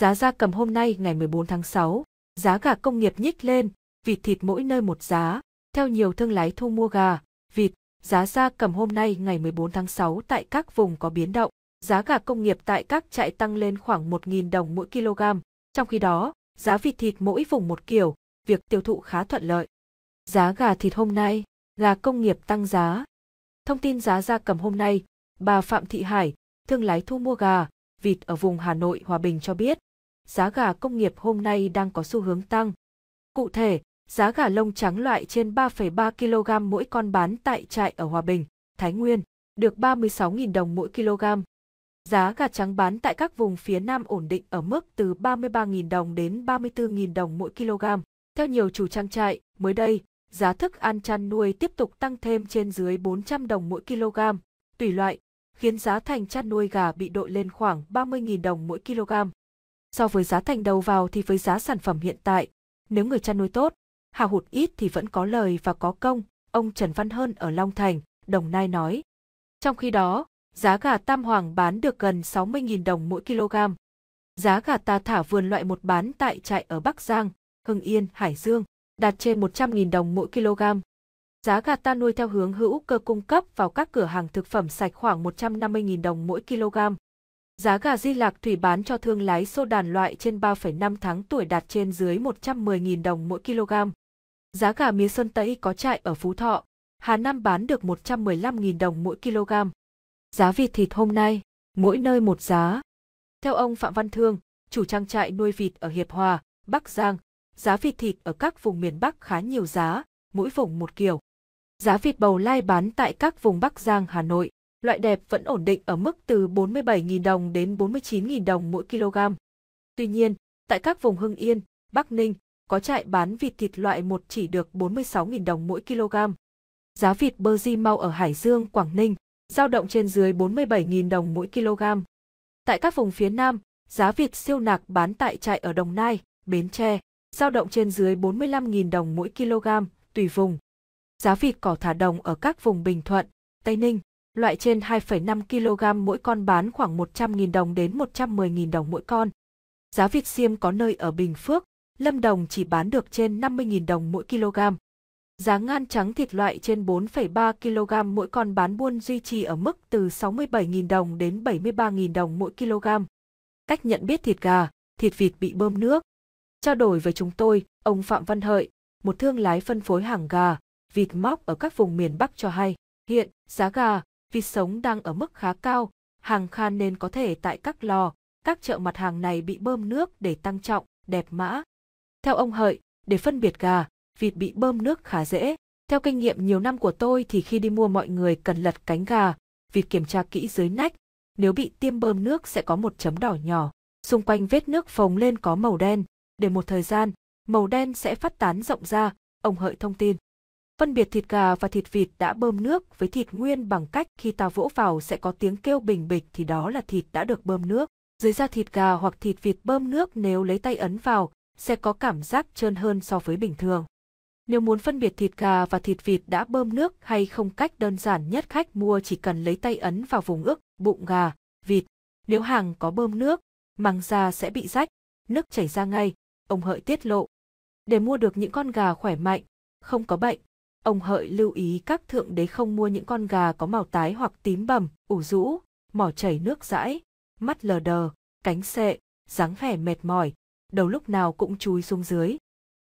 Giá gia cầm hôm nay ngày 14 tháng 6, giá gà công nghiệp nhích lên, vịt thịt mỗi nơi một giá. Theo nhiều thương lái thu mua gà, vịt, giá gia cầm hôm nay ngày 14 tháng 6 tại các vùng có biến động. Giá gà công nghiệp tại các trại tăng lên khoảng 1.000 đồng mỗi kg. Trong khi đó, giá vịt thịt mỗi vùng một kiểu, việc tiêu thụ khá thuận lợi. Giá gà thịt hôm nay, gà công nghiệp tăng giá. Thông tin giá gia cầm hôm nay, bà Phạm Thị Hải, thương lái thu mua gà, vịt ở vùng Hà Nội Hòa Bình cho biết, giá gà công nghiệp hôm nay đang có xu hướng tăng. Cụ thể, giá gà lông trắng loại trên 3,3 kg mỗi con bán tại trại ở Hòa Bình, Thái Nguyên, được 36.000 đồng mỗi kg. Giá gà trắng bán tại các vùng phía Nam ổn định ở mức từ 33.000 đồng đến 34.000 đồng mỗi kg. Theo nhiều chủ trang trại, mới đây, giá thức ăn chăn nuôi tiếp tục tăng thêm trên dưới 400 đồng mỗi kg, tùy loại, khiến giá thành chăn nuôi gà bị đội lên khoảng 30.000 đồng mỗi kg. So với giá thành đầu vào thì với giá sản phẩm hiện tại, nếu người chăn nuôi tốt, hào hụt ít thì vẫn có lời và có công, ông Trần Văn Hơn ở Long Thành, Đồng Nai nói. Trong khi đó, giá gà tam hoàng bán được gần 60.000 đồng mỗi kg. Giá gà ta thả vườn loại một bán tại trại ở Bắc Giang, Hưng Yên, Hải Dương, đạt trên 100.000 đồng mỗi kg. Giá gà ta nuôi theo hướng hữu cơ cung cấp vào các cửa hàng thực phẩm sạch khoảng 150.000 đồng mỗi kg. Giá gà Di Lạc Thủy bán cho thương lái sô đàn loại trên 3,5 tháng tuổi đạt trên dưới 110.000 đồng mỗi kg. Giá gà mía sơn Tây có trại ở Phú Thọ, Hà Nam bán được 115.000 đồng mỗi kg. Giá vịt thịt hôm nay, mỗi nơi một giá. Theo ông Phạm Văn Thương, chủ trang trại nuôi vịt ở Hiệp Hòa, Bắc Giang, giá vịt thịt ở các vùng miền Bắc khá nhiều giá, mỗi vùng một kiểu. Giá vịt bầu lai bán tại các vùng Bắc Giang, Hà Nội, loại đẹp vẫn ổn định ở mức từ 47.000 đồng đến 49.000 đồng mỗi kg. Tuy nhiên, tại các vùng Hưng Yên, Bắc Ninh, có trại bán vịt thịt loại một chỉ được 46.000 đồng mỗi kg. Giá vịt bơ di mau ở Hải Dương, Quảng Ninh, giao động trên dưới 47.000 đồng mỗi kg. Tại các vùng phía Nam, giá vịt siêu nạc bán tại trại ở Đồng Nai, Bến Tre, giao động trên dưới 45.000 đồng mỗi kg, tùy vùng. Giá vịt cỏ thả đồng ở các vùng Bình Thuận, Tây Ninh, loại trên 2,5 kg mỗi con bán khoảng 100.000 đồng đến 110.000 đồng mỗi con. Giá vịt xiêm có nơi ở Bình Phước, Lâm Đồng chỉ bán được trên 50.000 đồng mỗi kg. Giá ngan trắng thịt loại trên 4,3 kg mỗi con bán buôn duy trì ở mức từ 67.000 đồng đến 73.000 đồng mỗi kg. Cách nhận biết thịt gà, thịt vịt bị bơm nước. Trao đổi với chúng tôi, ông Phạm Văn Hợi, một thương lái phân phối hàng gà, vịt móc ở các vùng miền Bắc cho hay, hiện giá gà, vì sống đang ở mức khá cao, hàng khan nên có thể tại các lò, các chợ mặt hàng này bị bơm nước để tăng trọng, đẹp mã. Theo ông Hợi, để phân biệt gà, vịt bị bơm nước khá dễ. Theo kinh nghiệm nhiều năm của tôi thì khi đi mua mọi người cần lật cánh gà, vịt kiểm tra kỹ dưới nách, nếu bị tiêm bơm nước sẽ có một chấm đỏ nhỏ, xung quanh vết nước phồng lên có màu đen, để một thời gian, màu đen sẽ phát tán rộng ra, ông Hợi thông tin. Phân biệt thịt gà và thịt vịt đã bơm nước với thịt nguyên bằng cách khi ta vỗ vào sẽ có tiếng kêu bình bịch thì đó là thịt đã được bơm nước. Dưới da thịt gà hoặc thịt vịt bơm nước nếu lấy tay ấn vào sẽ có cảm giác trơn hơn so với bình thường. Nếu muốn phân biệt thịt gà và thịt vịt đã bơm nước hay không cách đơn giản nhất khách mua chỉ cần lấy tay ấn vào vùng ức, bụng gà, vịt. Nếu hàng có bơm nước, màng da sẽ bị rách, nước chảy ra ngay, ông Hợi tiết lộ. Để mua được những con gà khỏe mạnh, không có bệnh, Ông Hợi lưu ý các thượng đế không mua những con gà có màu tái hoặc tím bầm, ủ rũ, mỏ chảy nước dãi, mắt lờ đờ, cánh sệ, dáng vẻ mệt mỏi, đầu lúc nào cũng chui xuống dưới.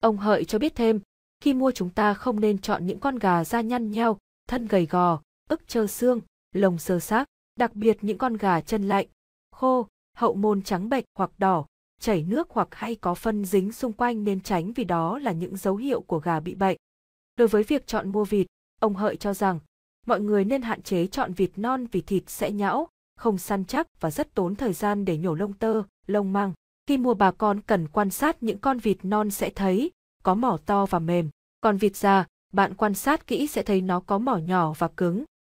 Ông Hợi cho biết thêm, khi mua chúng ta không nên chọn những con gà da nhăn nheo, thân gầy gò, ức trơ xương, lồng sơ xác, đặc biệt những con gà chân lạnh, khô, hậu môn trắng bệch hoặc đỏ, chảy nước hoặc hay có phân dính xung quanh nên tránh vì đó là những dấu hiệu của gà bị bệnh. Đối với việc chọn mua vịt, ông Hợi cho rằng mọi người nên hạn chế chọn vịt non vì thịt sẽ nhão, không săn chắc và rất tốn thời gian để nhổ lông tơ, lông măng. Khi mua bà con cần quan sát những con vịt non sẽ thấy có mỏ to và mềm, còn vịt già, bạn quan sát kỹ sẽ thấy nó có mỏ nhỏ và cứng,